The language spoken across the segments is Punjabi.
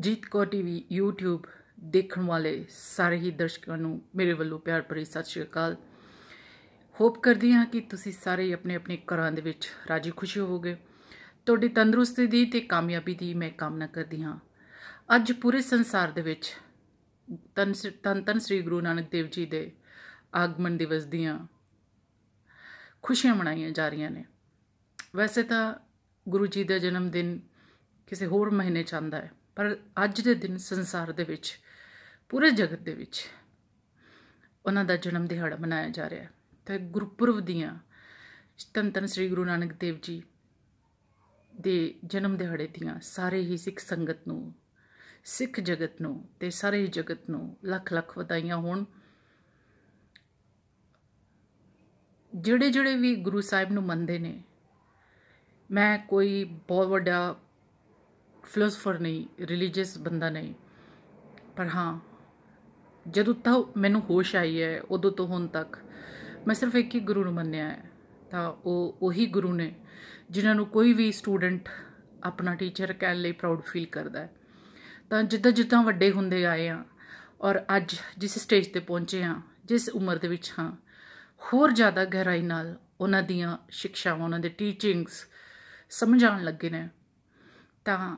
ਜੀਤ ਕੋ ਟੀਵੀ YouTube ਦੇਖਣ ਵਾਲੇ ਸਾਰੇ ਹੀ ਦਰਸ਼ਕਾਂ ਨੂੰ ਮੇਰੇ ਵੱਲੋਂ ਪਿਆਰ ਭਰੀ ਸਤਿ ਸ਼੍ਰੀ ਅਕਾਲ ਹੋਪ ਕਰਦੀ ਹਾਂ ਕਿ ਤੁਸੀਂ ਸਾਰੇ ਆਪਣੇ ਆਪਣੇ ਘਰਾਂ ਦੇ ਵਿੱਚ ਰਾਜੀ ਖੁਸ਼ੀ ਹੋਵੋਗੇ ਤੁਹਾਡੀ ਤੰਦਰੁਸਤੀ ਦੀ ਤੇ ਕਾਮਯਾਬੀ ਦੀ ਮੈਂ ਕਾਮਨਾ ਕਰਦੀ ਹਾਂ ਅੱਜ ਪੂਰੇ ਸੰਸਾਰ ਦੇ ਵਿੱਚ ਤਨ ਤਨ ਸ੍ਰੀ ਗੁਰੂ ਨਾਨਕ ਦੇਵ ਜੀ ਦੇ ਆਗਮਨ ਦਿਵਸ ਦੀਆਂ ਖੁਸ਼ੀਆਂ ਮਨਾਈਆਂ ਜਾ ਰਹੀਆਂ ਨੇ ਵੈਸੇ ਤਾਂ ਗੁਰੂ ਜੀ ਦਾ ਜਨਮ ਦਿਨ ਕਿਸੇ ਹੋਰ ਮਹੀਨੇ ਚ ਹੈ ਪਰ ਅੱਜ ਦੇ ਦਿਨ ਸੰਸਾਰ ਦੇ ਵਿੱਚ ਪੂਰੇ ਜਗਤ ਦੇ ਵਿੱਚ ਉਹਨਾਂ ਦਾ ਜਨਮ ਦਿਹਾੜਾ ਮਨਾਇਆ ਜਾ ਰਿਹਾ ਹੈ ਤੇ ਗੁਰਪੁਰਬ ਦੀਆਂ ਸਤੰਤਨ ਸ੍ਰੀ ਗੁਰੂ ਨਾਨਕ ਦੇਵ ਜੀ ਦੇ ਜਨਮ ਦਿਹਾੜੇ ਦੀਆਂ ਸਾਰੇ ਹੀ ਸਿੱਖ ਸੰਗਤ ਨੂੰ ਸਿੱਖ ਜਗਤ ਨੂੰ ਤੇ ਸਾਰੇ ਹੀ ਜਗਤ ਨੂੰ ਲੱਖ ਲੱਖ ਵਧਾਈਆਂ ਹੋਣ ਜਿਹੜੇ ਜਿਹੜੇ ਵੀ ਗੁਰੂ ਸਾਹਿਬ ਨੂੰ ਮੰਨਦੇ ਨੇ ਮੈਂ ਕੋਈ ਬਹੁਤ ਵੱਡਾ ਫਿਲਾਸਫਰ ਨਹੀਂ ਰਿਲੀਜੀਅਸ ਬੰਦਾ ਨਹੀਂ ਪਰ ਹਾਂ ਜਦੋਂ ਤੱਕ ਮੈਨੂੰ ਹੋਸ਼ ਆਈ ਹੈ ਉਦੋਂ ਤੋਂ ਹੁਣ ਤੱਕ ਮੈਂ ਸਿਰਫ ਇੱਕ ਹੀ ਗੁਰੂ ਨੂੰ ਮੰਨਿਆ ਹੈ ਤਾਂ ਉਹ ਉਹੀ ਗੁਰੂ ਨੇ ਜਿਨ੍ਹਾਂ ਨੂੰ ਕੋਈ ਵੀ ਸਟੂਡੈਂਟ ਆਪਣਾ ਟੀਚਰ ਕਹਿਣ ਲਈ ਪ੍ਰਾਊਡ ਫੀਲ ਕਰਦਾ ਹੈ ਤਾਂ ਜਿੱਦਾਂ ਜਿੱਦਾਂ ਵੱਡੇ ਹੁੰਦੇ ਆਏ ਆ ਔਰ ਅੱਜ ਜਿਸ ਸਟੇਜ ਤੇ ਪਹੁੰਚੇ ਆ ਜਿਸ ਉਮਰ ਦੇ ਵਿੱਚ ਹਾਂ ਹੋਰ ਜ਼ਿਆਦਾ ਗਹਿਰਾਈ ਨਾਲ ਉਹਨਾਂ ਦੀਆਂ ਸਿੱਖਿਆਵਾਂ ਉਹਨਾਂ ਦੇ ਟੀਚਿੰਗਸ ਸਮਝ ਆਉਣ ਲੱਗੇ ਨੇ ਤਾਂ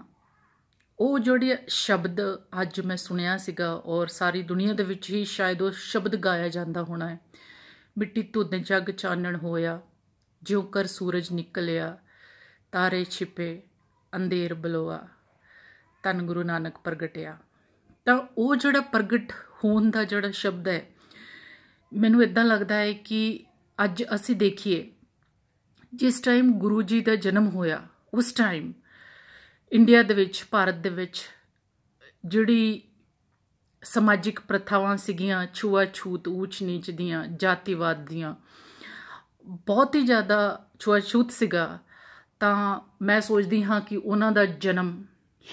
ਉਹ ਜਿਹੜੇ ਸ਼ਬਦ ਅੱਜ ਮੈਂ ਸੁਣਿਆ ਸੀਗਾ ਔਰ ਸਾਰੀ ਦੁਨੀਆ ਦੇ ਵਿੱਚ ਹੀ ਸ਼ਾਇਦ ਉਹ ਸ਼ਬਦ ਗਾਇਆ ਜਾਂਦਾ ਹੋਣਾ ਹੈ ਮਿੱਟੀ ਦੇ ਜਗ ਚਾਨਣ ਹੋਇਆ ਜਿਉ ਕਰ ਸੂਰਜ ਨਿਕਲਿਆ ਤਾਰੇ ਛਿਪੇ ਅੰਧੇਰ ਬਲੋਆ ਤਨ ਗੁਰੂ ਨਾਨਕ ਪ੍ਰਗਟਿਆ ਤਾਂ ਉਹ ਜਿਹੜਾ ਪ੍ਰਗਟ ਹੋਣ ਦਾ ਜਿਹੜਾ ਸ਼ਬਦ ਹੈ ਮੈਨੂੰ ਇਦਾਂ ਲੱਗਦਾ ਹੈ ਕਿ ਅੱਜ ਅਸੀਂ ਦੇਖੀਏ ਜਿਸ ਟਾਈਮ ਗੁਰੂ ਜੀ ਦਾ ਜਨਮ ਹੋਇਆ ਉਸ ਟਾਈਮ ਇੰਡੀਆ ਦੇ ਵਿੱਚ ਭਾਰਤ ਦੇ ਵਿੱਚ ਜਿਹੜੀ ਸਮਾਜਿਕ ਪ੍ਰਥਾਵਾਂ ਸੀਗੀਆਂ ਛੂਆ ਛੂਤ ਊਚ ਨੀਚ ਦੀਆਂ ਜਾਤੀਵਾਦ ਦੀਆਂ ਬਹੁਤ ਹੀ ਜ਼ਿਆਦਾ ਛੂਆ ਛੂਤ ਸੀਗਾ ਤਾਂ ਮੈਂ ਸੋਚਦੀ ਹਾਂ ਕਿ ਉਹਨਾਂ ਦਾ ਜਨਮ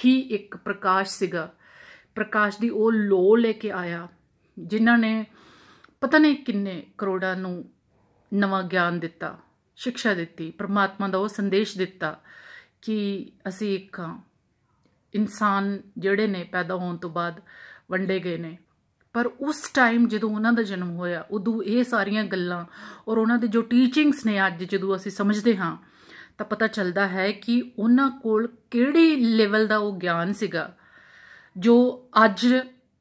ਹੀ ਇੱਕ ਪ੍ਰਕਾਸ਼ ਸੀਗਾ ਪ੍ਰਕਾਸ਼ ਦੀ ਉਹ ਲੋ ਲੈ ਕੇ ਆਇਆ ਜਿਨ੍ਹਾਂ ਨੇ ਪਤਾ ਨਹੀਂ ਕਿੰਨੇ ਕਰੋੜਾਂ ਨੂੰ ਨਵਾਂ ਗਿਆਨ ਦਿੱਤਾ ਸਿੱਖਿਆ ਦਿੱਤੀ ਪ੍ਰਮਾਤਮਾ ਦਾ ਉਹ ਸੰਦੇਸ਼ ਦਿੱਤਾ ਕਿ ਅਸੀਂ ਇੱਕ ਇਨਸਾਨ ਜਿਹੜੇ ਨੇ ਪੈਦਾ ਹੋਣ ਤੋਂ ਬਾਅਦ ਵੰਡੇ ਗਏ ਨੇ ਪਰ ਉਸ ਟਾਈਮ ਜਦੋਂ ਉਹਨਾਂ ਦਾ ਜਨਮ ਹੋਇਆ ਉਦੋਂ ਇਹ ਸਾਰੀਆਂ ਗੱਲਾਂ ਔਰ ਉਹਨਾਂ ਦੇ ਜੋ ਟੀਚਿੰਗਸ ਨੇ ਅੱਜ ਜਦੋਂ ਅਸੀਂ ਸਮਝਦੇ ਹਾਂ ਤਾਂ ਪਤਾ ਚੱਲਦਾ ਹੈ ਕਿ ਉਹਨਾਂ ਕੋਲ ਕਿਹੜੇ ਲੈਵਲ ਦਾ ਉਹ ਗਿਆਨ ਸੀਗਾ ਜੋ ਅੱਜ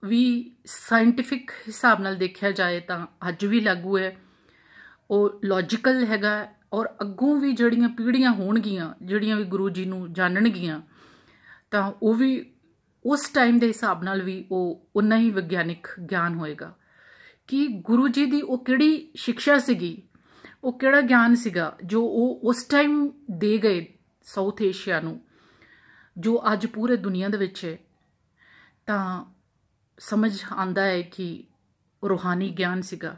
ਵੀ ਸਾਇੰਟਿਫਿਕ ਹਿਸਾਬ ਨਾਲ ਦੇਖਿਆ ਜਾਏ ਤਾਂ ਅੱਜ ਵੀ ਲਾਗੂ ਹੈ ਉਹ ਲੌਜੀਕਲ ਹੈਗਾ ਔਰ ਅੱਗੋਂ ਵੀ ਜਿਹੜੀਆਂ ਪੀੜ੍ਹੀਆਂ ਹੋਣਗੀਆਂ ਜਿਹੜੀਆਂ ਵੀ ਗੁਰੂ ਜੀ ਨੂੰ ਜਾਣਨਗੀਆਂ ਤਾਂ ਉਹ ਵੀ ਉਸ ਟਾਈਮ ਦੇ ਹਿਸਾਬ ਨਾਲ ਵੀ ਉਹ ਉਨਾ ਹੀ ਵਿਗਿਆਨਿਕ ਗਿਆਨ ਹੋਏਗਾ ਕਿ ਗੁਰੂ ਜੀ ਦੀ ਉਹ ਕਿਹੜੀ ਸਿੱਖਿਆ ਸੀਗੀ ਉਹ ਕਿਹੜਾ ਗਿਆਨ ਸੀਗਾ ਜੋ ਉਹ ਉਸ ਟਾਈਮ ਦੇ ਗਏ ਸਾਊਥ ਏਸ਼ੀਆ ਨੂੰ ਜੋ ਅੱਜ ਪੂਰੇ ਦੁਨੀਆ ਦੇ ਵਿੱਚ ਹੈ ਤਾਂ ਸਮਝ ਆਂਦਾ ਹੈ ਕਿ ਰੋਹਾਨੀ ਗਿਆਨ ਸੀਗਾ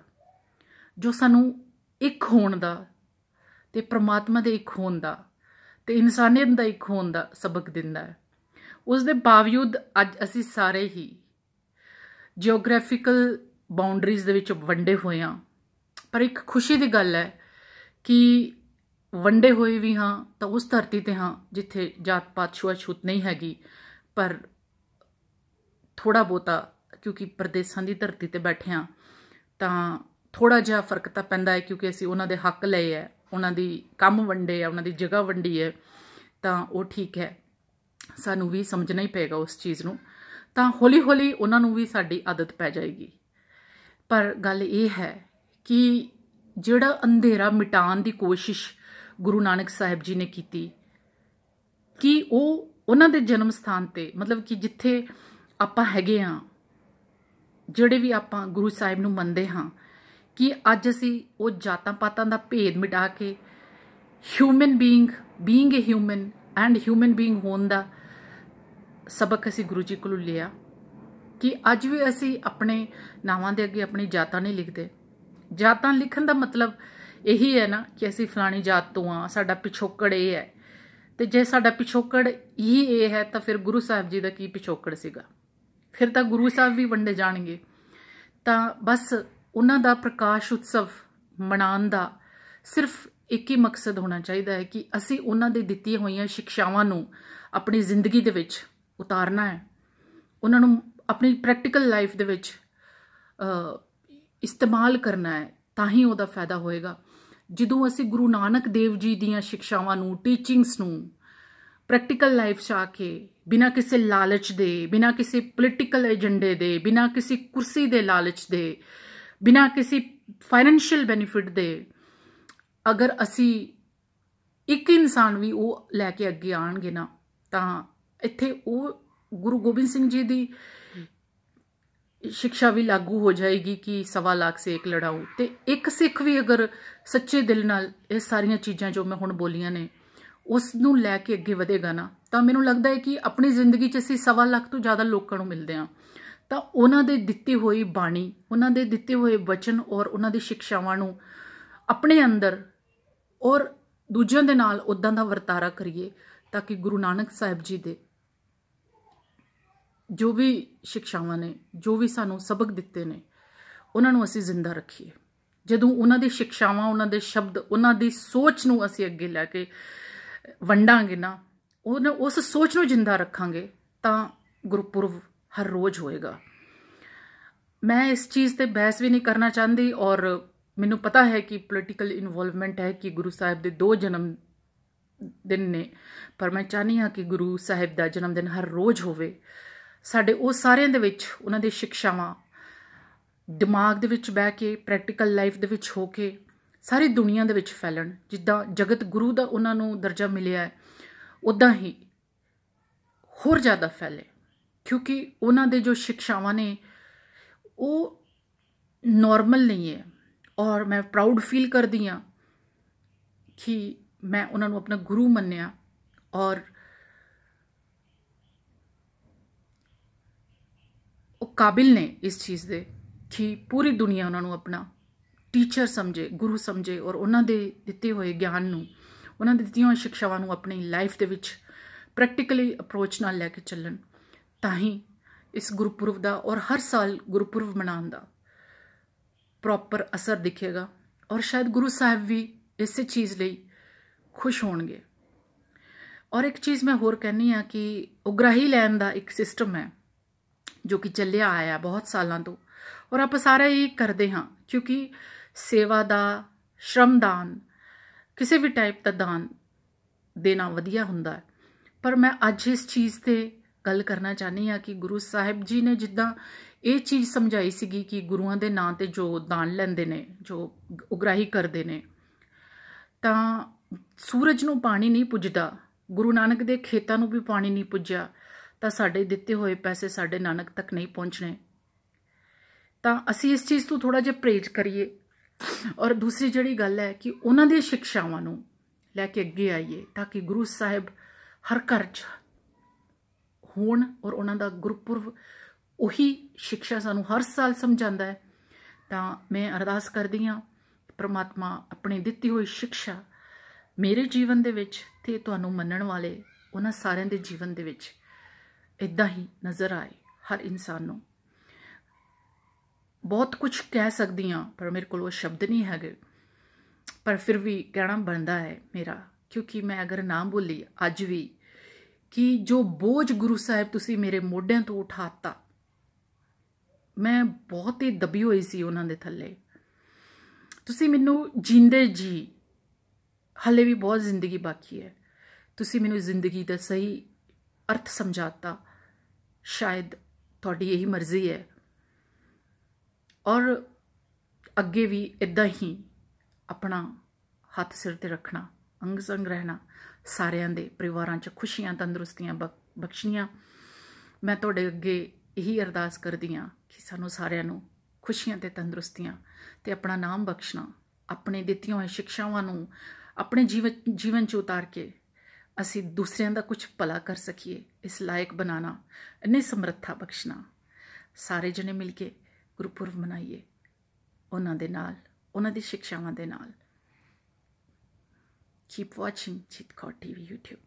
ਜੋ ਸਾਨੂੰ ਇੱਕ ਹੋਣ ਦਾ ਤੇ ਪ੍ਰਮਾਤਮਾ ਦੇ ਇੱਕ ਹੋਣ ਦਾ ਤੇ ਇਨਸਾਨੀਅਤ ਦਾ ਇੱਕ ਹੋਣ ਦਾ ਸਬਕ ਦਿੰਦਾ ਹੈ ਉਸ ਦੇ ਬਾਵਜੂਦ ਅੱਜ ਅਸੀਂ ਸਾਰੇ ਹੀ ਜੀਓਗ੍ਰਾਫੀਕਲ ਬਾਉਂਡਰੀਜ਼ ਦੇ ਵਿੱਚ ਵੰਡੇ ਹੋਏ ਹਾਂ ਪਰ ਇੱਕ ਖੁਸ਼ੀ ਦੀ ਗੱਲ ਹੈ ਕਿ ਵੰਡੇ ਹੋਏ ਵੀ ਹਾਂ ਤਾਂ ਉਸ ਧਰਤੀ ਤੇ ਹਾਂ ਜਿੱਥੇ ਜਾਤ ਪਾਤ ਛੂਤ ਨਹੀਂ ਹੈਗੀ ਪਰ ਥੋੜਾ ਬੋਤਾ ਕਿਉਂਕਿ ਪਰਦੇਸਾਂ ਦੀ ਧਰਤੀ ਤੇ ਬੈਠੇ ਹਾਂ ਤਾਂ ਥੋੜਾ ਜਿਹਾ ਫਰਕ ਤਾਂ ਪੈਂਦਾ ਹੈ ਕਿਉਂਕਿ ਅਸੀਂ ਉਹਨਾਂ ਦੇ ਹੱਕ ਲਏ ਹੈ ਉਹਨਾਂ ਦੀ ਕੰਮ ਵੰਡੇ ਆ ਉਹਨਾਂ ਦੀ ਜਗ੍ਹਾ ਵੰਡੀ ਹੈ ਤਾਂ ਉਹ ਠੀਕ ਹੈ ਸਾਨੂੰ ਵੀ ਸਮਝਣਾ ਹੀ ਪਏਗਾ ਉਸ ਚੀਜ਼ ਨੂੰ ਤਾਂ ਹੌਲੀ-ਹੌਲੀ ਉਹਨਾਂ ਨੂੰ ਵੀ ਸਾਡੀ ਆਦਤ ਪੈ ਜਾਏਗੀ ਪਰ ਗੱਲ ਇਹ ਹੈ ਕਿ ਜਿਹੜਾ ਅੰਧੇਰਾ ਮਿਟਾਉਣ ਦੀ ਕੋਸ਼ਿਸ਼ ਗੁਰੂ ਨਾਨਕ ਸਾਹਿਬ ਜੀ ਨੇ ਕੀਤੀ ਕਿ ਉਹ ਉਹਨਾਂ ਦੇ ਜਨਮ ਸਥਾਨ ਤੇ ਮਤਲਬ ਕਿ ਜਿੱਥੇ ਆਪਾਂ ਹੈਗੇ ਆ ਜਿਹੜੇ ਵੀ ਆਪਾਂ ਗੁਰੂ ਸਾਹਿਬ ਨੂੰ ਮੰਨਦੇ ਹਾਂ ਕਿ ਅੱਜ ਅਸੀਂ ਉਹ ਜਾਤਾਂ ਪਾਤਾਂ ਦਾ ਭੇਦ ਮਿਟਾ ਕੇ human being being a human and human being ਹੋਣ ਦਾ ਸਬਕ ਅਸੀਂ ਗੁਰੂ ਜੀ ਕੋਲੋਂ ਲਿਆ ਕਿ ਅੱਜ ਵੀ ਅਸੀਂ ਆਪਣੇ ਨਾਵਾਂ ਦੇ ਅੱਗੇ ਆਪਣੀ ਜਾਤਾਂ ਨਹੀਂ ਲਿਖਦੇ ਜਾਤਾਂ ਲਿਖਣ ਦਾ ਮਤਲਬ ਇਹੀ ਹੈ ਨਾ ਕਿ ਅਸੀਂ ਫਲਾਣੀ ਜਾਤ ਤੋਂ ਆ ਸਾਡਾ ਪਿਛੋਕੜ ਇਹ ਹੈ ਤੇ ਜੇ ਸਾਡਾ ਪਿਛੋਕੜ ਹੀ ਇਹ ਹੈ ਤਾਂ ਫਿਰ ਗੁਰੂ ਸਾਹਿਬ ਜੀ ਦਾ ਕੀ ਪਿਛੋਕੜ ਸੀਗਾ ਫਿਰ ਤਾਂ ਗੁਰੂ ਸਾਹਿਬ ਵੀ ਵੰਡੇ ਜਾਣਗੇ ਤਾਂ ਬਸ ਉਹਨਾਂ ਦਾ ਪ੍ਰਕਾਸ਼ ਉਤਸਵ ਮਨਾਉਣ ਦਾ ਸਿਰਫ ਇੱਕ ਹੀ ਮਕਸਦ ਹੋਣਾ ਚਾਹੀਦਾ ਹੈ ਕਿ ਅਸੀਂ ਉਹਨਾਂ ਦੇ ਦਿੱਤੀਆਂ ਹੋਈਆਂ ਸਿੱਖਿਆਵਾਂ ਨੂੰ ਆਪਣੀ ਜ਼ਿੰਦਗੀ ਦੇ ਵਿੱਚ ਉਤਾਰਨਾ ਹੈ ਉਹਨਾਂ ਨੂੰ ਆਪਣੀ ਪ੍ਰੈਕਟੀਕਲ ਲਾਈਫ ਦੇ ਵਿੱਚ ਇਸਤੇਮਾਲ ਕਰਨਾ ਹੈ ਤਾਂ ਹੀ ਉਹਦਾ ਫਾਇਦਾ ਹੋਏਗਾ ਜਦੋਂ ਅਸੀਂ ਗੁਰੂ ਨਾਨਕ ਦੇਵ ਜੀ ਦੀਆਂ ਸਿੱਖਿਆਵਾਂ ਨੂੰ ਟੀਚਿੰਗਸ ਨੂੰ ਪ੍ਰੈਕਟੀਕਲ ਲਾਈਫ 'ਚ ਆ ਕੇ ਬਿਨਾਂ ਕਿਸੇ ਲਾਲਚ ਦੇ ਬਿਨਾਂ ਕਿਸੇ ਪੋਲਿਟਿਕਲ ਏਜੰਡੇ ਦੇ ਬਿਨਾਂ ਕਿਸੇ ਕੁਰਸੀ ਦੇ ਲਾਲਚ ਦੇ ਬਿਨਾ ਕਿਸੇ ਫਾਈਨੈਂਸ਼ੀਅਲ ਬੈਨੀਫਿਟ ਦੇ ਅਗਰ ਅਸੀਂ ਇੱਕ ਇਨਸਾਨ ਵੀ ਉਹ ਲੈ ਕੇ ਅੱਗੇ ਆਣਗੇ ਨਾ ਤਾਂ ਇੱਥੇ ਉਹ ਗੁਰੂ ਗੋਬਿੰਦ ਸਿੰਘ ਜੀ ਦੀ ਸਿੱਖਿਆ ਵੀ ਲਾਗੂ ਹੋ ਜਾਏਗੀ ਕਿ ਸਵਾ ਲੱਖ ਸੇ ਇੱਕ ਲੜਾਉ ਤੇ ਇੱਕ ਸਿੱਖ ਵੀ ਅਗਰ ਸੱਚੇ ਦਿਲ ਨਾਲ ਇਹ ਸਾਰੀਆਂ ਚੀਜ਼ਾਂ ਜੋ ਮੈਂ ਹੁਣ ਬੋਲੀਆਂ ਨੇ ਉਸ ਨੂੰ ਲੈ ਕੇ ਅੱਗੇ ਵਧੇਗਾ ਨਾ ਤਾਂ ਮੈਨੂੰ ਲੱਗਦਾ ਹੈ ਕਿ ਆਪਣੀ ਜ਼ਿੰਦਗੀ 'ਚ ਅਸੀਂ ਸਵਾ ਲੱਖ ਤੋਂ ਜ਼ਿਆਦਾ ਲੋਕਾਂ ਨੂੰ ਮਿਲਦੇ ਆਂ ਤਾਂ ਉਹਨਾਂ ਦੇ ਦਿੱਤੀ ਹੋਈ ਬਾਣੀ ਉਹਨਾਂ ਦੇ ਦਿੱਤੇ ਹੋਏ ਵਚਨ ਔਰ ਉਹਨਾਂ ਦੀ ਸਿੱਖਿਆਵਾਂ ਨੂੰ ਆਪਣੇ ਅੰਦਰ ਔਰ ਦੂਜਿਆਂ ਦੇ ਨਾਲ ਉਦਾਂ ਦਾ ਵਰਤਾਰਾ ਕਰੀਏ ਤਾਂ ਕਿ ਗੁਰੂ ਨਾਨਕ ਸਾਹਿਬ ਜੀ ਦੇ ਜੋ ਵੀ ਸਿੱਖਿਆਵਾਂ ਨੇ ਜੋ ਵੀ ਸਾਨੂੰ ਸਬਕ ਦਿੱਤੇ ਨੇ ਉਹਨਾਂ ਨੂੰ ਅਸੀਂ ਜ਼ਿੰਦਾ ਰੱਖੀਏ ਜਦੋਂ ਉਹਨਾਂ ਦੀ ਸਿੱਖਿਆਵਾਂ ਉਹਨਾਂ ਦੇ ਸ਼ਬਦ ਉਹਨਾਂ ਦੀ ਸੋਚ ਨੂੰ ਅਸੀਂ ਅੱਗੇ ਲੈ ਕੇ ਵੰਡਾਂਗੇ ਨਾ ਉਹਨਾਂ ਉਸ ਸੋਚ ਨੂੰ ਜ਼ਿੰਦਾ ਰੱਖਾਂਗੇ ਤਾਂ ਗੁਰਪੁਰਬ ਹਰ ਰੋਜ਼ ਹੋਏਗਾ ਮੈਂ ਇਸ ਚੀਜ਼ ਤੇ ਬਹਿਸ ਵੀ ਨਹੀਂ ਕਰਨਾ ਚਾਹੁੰਦੀ ਔਰ ਮੈਨੂੰ ਪਤਾ ਹੈ ਕਿ ਪੋਲੀਟੀਕਲ ਇਨਵੋਲਵਮੈਂਟ ਹੈ ਕਿ ਗੁਰੂ ਸਾਹਿਬ ਦੇ ਦੋ ਜਨਮ ਦਿਨ ਨੇ ਪਰ ਮੈਂ ਚਾਹਨੀ ਹਾਂ ਕਿ ਗੁਰੂ ਸਾਹਿਬ ਦਾ ਜਨਮ ਦਿਨ ਹਰ ਰੋਜ਼ ਹੋਵੇ ਸਾਡੇ ਉਹ ਸਾਰਿਆਂ ਦੇ ਵਿੱਚ ਉਹਨਾਂ ਦੀ ਸਿੱਖਿਆਵਾਂ ਦਿਮਾਗ ਦੇ ਵਿੱਚ ਬਹਿ ਕੇ ਪ੍ਰੈਕਟੀਕਲ ਲਾਈਫ ਦੇ ਵਿੱਚ ਹੋ ਕੇ ਸਾਰੀ ਦੁਨੀਆ ਦੇ ਵਿੱਚ ਫੈਲਣ ਜਿੱਦਾਂ ਜਗਤ ਗੁਰੂ ਦਾ ਉਹਨਾਂ ਨੂੰ ਦਰਜਾ ਮਿਲਿਆ ਹੈ ਉਦਾਂ ਹੀ ਹੋਰ ਜ਼ਿਆਦਾ ਫੈਲੇ ਕਿਉਂਕਿ ਉਹਨਾਂ ਦੇ ਜੋ ਸਿੱਖਿਆਵਾਂ ਨੇ ਉਹ ਨਾਰਮਲ ਨਹੀਂ ਹੈ ਔਰ ਮੈਂ ਪ੍ਰਾਊਡ ਫੀਲ ਕਰਦੀ ਆ ਕਿ ਮੈਂ ਉਹਨਾਂ ਨੂੰ ਆਪਣਾ ਗੁਰੂ ਮੰਨਿਆ ਔਰ ਉਹ ਕਾਬਿਲ ਨੇ ਇਸ ਚੀਜ਼ ਦੇ ਕਿ ਪੂਰੀ ਦੁਨੀਆ ਉਹਨਾਂ ਨੂੰ ਆਪਣਾ ਟੀਚਰ ਸਮਝੇ ਗੁਰੂ ਸਮਝੇ ਔਰ ਉਹਨਾਂ ਦੇ ਦਿੱਤੇ ਹੋਏ ਗਿਆਨ ਨੂੰ ਉਹਨਾਂ ਦੇ ਦਿੱਤੀਆਂ ਸਿੱਖਿਆਵਾਂ ਨੂੰ ਆਪਣੀ ਲਾਈਫ ਦੇ ਵਿੱਚ ਪ੍ਰੈਕਟੀਕਲੀ ਅਪਰੋਚ ਨਾਲ ਲੈ ਕੇ ਚੱਲਣ ਤਾਂ ਹੀ ਇਸ ਗੁਰਪੁਰਬ ਦਾ ਔਰ ਹਰ ਸਾਲ ਗੁਰਪੁਰਬ ਮਨਾਉਣ ਦਾ ਪ੍ਰੋਪਰ ਅਸਰ ਦਿਖੇਗਾ ਔਰ ਸ਼ਾਇਦ ਗੁਰੂ ਸਾਹਿਬ ਵੀ ਇਸੇ ਚੀਜ਼ ਲਈ ਖੁਸ਼ ਹੋਣਗੇ ਔਰ ਇੱਕ ਚੀਜ਼ ਮੈਂ ਹੋਰ ਕਹਿਣੀ ਆ ਕਿ ਉਗਰਾਹੀ ਲੈਣ ਦਾ ਇੱਕ ਸਿਸਟਮ ਹੈ ਜੋ ਕਿ ਚੱਲਿਆ ਆਇਆ ਬਹੁਤ ਸਾਲਾਂ ਤੋਂ ਔਰ ਆਪਾਂ ਸਾਰੇ ਇਹ ਕਰਦੇ ਹਾਂ ਕਿਉਂਕਿ ਸੇਵਾ ਦਾ ਸ਼ਰਮਦਾਨ ਕਿਸੇ ਵੀ ਟਾਈਪ ਦਾ ਦਾਨ ਦੇਣਾ ਵਧੀਆ ਹੁੰਦਾ ਹੈ ਪਰ ਮੈਂ ਅੱਜ ਇਸ ਚੀਜ਼ ਤੇ ਗੱਲ ਕਰਨਾ ਚਾਹਨੀ ਆ ਕਿ ਗੁਰੂ ਸਾਹਿਬ ਜੀ ਨੇ ਜਿੱਦਾਂ ਇਹ ਚੀਜ਼ ਸਮਝਾਈ ਸੀਗੀ ਕਿ ਗੁਰੂਆਂ ਦੇ ਨਾਂ ਤੇ ਜੋ ਦਾਨ ਲੈਂਦੇ ਨੇ ਜੋ ਉਗਰਾਹੀ ਕਰਦੇ ਨੇ ਤਾਂ ਸੂਰਜ ਨੂੰ ਪਾਣੀ ਨਹੀਂ ਪੁੱਜਦਾ ਗੁਰੂ ਨਾਨਕ ਦੇ ਖੇਤਾਂ ਨੂੰ ਵੀ ਪਾਣੀ ਨਹੀਂ ਪੁੱਜਿਆ ਤਾਂ ਸਾਡੇ ਦਿੱਤੇ ਹੋਏ ਪੈਸੇ ਸਾਡੇ ਨਾਨਕ ਤੱਕ ਨਹੀਂ ਪਹੁੰਚਣੇ ਤਾਂ ਅਸੀਂ ਇਸ ਚੀਜ਼ ਤੋਂ ਥੋੜਾ ਜਿਹਾ ਪ੍ਰੇਜ ਕਰੀਏ ਔਰ ਦੂਸਰੀ ਜਿਹੜੀ ਗੱਲ ਹੈ ਕਿ ਉਹਨਾਂ ਦੀਆਂ ਸਿੱਖਿਆਵਾਂ ਨੂੰ ਲੈ ਕੇ ਅੱਗੇ ਆਈਏ ਤਾਂ ਕਿ ਗੁਰੂ ਸਾਹਿਬ ਹਰ ਘਰ 'ਚ ਹੋਣ ਔਰ ਉਹਨਾਂ ਦਾ ਗੁਰਪੁਰਬ ਉਹੀ ਸਿੱਖਿਆ ਸਾਨੂੰ ਹਰ ਸਾਲ ਸਮਝਾਉਂਦਾ ਹੈ ਤਾਂ ਮੈਂ ਅਰਦਾਸ ਕਰਦੀ ਹਾਂ ਪ੍ਰਮਾਤਮਾ ਆਪਣੀ ਦਿੱਤੀ ਹੋਈ ਸਿੱਖਿਆ ਮੇਰੇ ਜੀਵਨ ਦੇ ਵਿੱਚ ਤੇ ਤੁਹਾਨੂੰ ਮੰਨਣ ਵਾਲੇ ਉਹਨਾਂ ਸਾਰਿਆਂ ਦੇ ਜੀਵਨ ਦੇ ਵਿੱਚ ਇਦਾਂ ਹੀ ਨਜ਼ਰ ਆਏ ਹਰ ਇਨਸਾਨ ਨੂੰ ਬਹੁਤ ਕੁਝ ਕਹਿ ਸਕਦੀ ਹਾਂ ਪਰ ਮੇਰੇ ਕੋਲ ਉਹ ਸ਼ਬਦ ਨਹੀਂ ਹੈਗੇ ਪਰ ਫਿਰ ਵੀ ਕਹਿਣਾ ਬਣਦਾ ਹੈ ਮੇਰਾ ਕਿਉਂਕਿ ਮੈਂ ਅਗਰ ਨਾ ਬੋਲੀ ਅੱਜ ਵੀ ਕਿ ਜੋ ਬੋਝ ਗੁਰੂ ਸਾਹਿਬ ਤੁਸੀਂ ਮੇਰੇ ਮੋਢਿਆਂ ਤੋਂ ਉਠਾਤਾ ਮੈਂ ਬਹੁਤ ਹੀ ਦਬੀ ਹੋਈ ਸੀ ਉਹਨਾਂ ਦੇ ਥੱਲੇ ਤੁਸੀਂ ਮੈਨੂੰ ਜਿੰਦੇ ਜੀ ਹਲੇ ਵੀ ਬਹੁਤ ਜ਼ਿੰਦਗੀ ਬਾਕੀ ਹੈ ਤੁਸੀਂ ਮੈਨੂੰ ਜ਼ਿੰਦਗੀ ਦਾ ਸਹੀ ਅਰਥ ਸਮਝਾਤਾ ਸ਼ਾਇਦ ਤੁਹਾਡੀ ਇਹੀ ਮਰਜ਼ੀ ਹੈ ਔਰ ਅੱਗੇ ਵੀ ਇਦਾਂ ਹੀ ਆਪਣਾ ਹੱਥ ਸਿਰ ਤੇ ਰੱਖਣਾ ਅੰਗ ਸੰਗ ਰਹਿਣਾ ਸਾਰਿਆਂ ਦੇ ਪਰਿਵਾਰਾਂ 'ਚ ਖੁਸ਼ੀਆਂ ਤੰਦਰੁਸਤੀਆਂ ਬਖਸ਼ਣੀਆਂ ਮੈਂ ਤੁਹਾਡੇ ਅੱਗੇ ਇਹੀ ਅਰਦਾਸ ਕਰਦੀ ਆ ਕਿ ਸਾਨੂੰ ਸਾਰਿਆਂ ਨੂੰ ਖੁਸ਼ੀਆਂ ਤੇ ਤੰਦਰੁਸਤੀਆਂ ਤੇ ਆਪਣਾ ਨਾਮ ਬਖਸ਼ਣਾ ਆਪਣੇ ਦਿੱਤੀਆਂ ਹੋਈਆਂ ਸਿੱਖਿਆਵਾਂ ਨੂੰ ਆਪਣੇ ਜੀਵਨ ਜੀਵਨ 'ਚ ਉਤਾਰ ਕੇ ਅਸੀਂ ਦੂਸਰਿਆਂ ਦਾ ਕੁਝ ਭਲਾ ਕਰ ਸਕੀਏ ਇਸ ਲਾਇਕ ਬਣਾਣਾ ਇਨੇ ਸਮਰੱਥਾ ਬਖਸ਼ਣਾ ਸਾਰੇ ਜਣੇ ਮਿਲ ਕੇ ਗੁਰਪੁਰਬ ਮਨਾਈਏ ਉਹਨਾਂ ਦੇ ਨਾਲ ਉਹਨਾਂ ਦੀ ਸਿੱਖਿਆਵਾਂ ਦੇ ਨਾਲ Keep watching Cheat Code TV YouTube.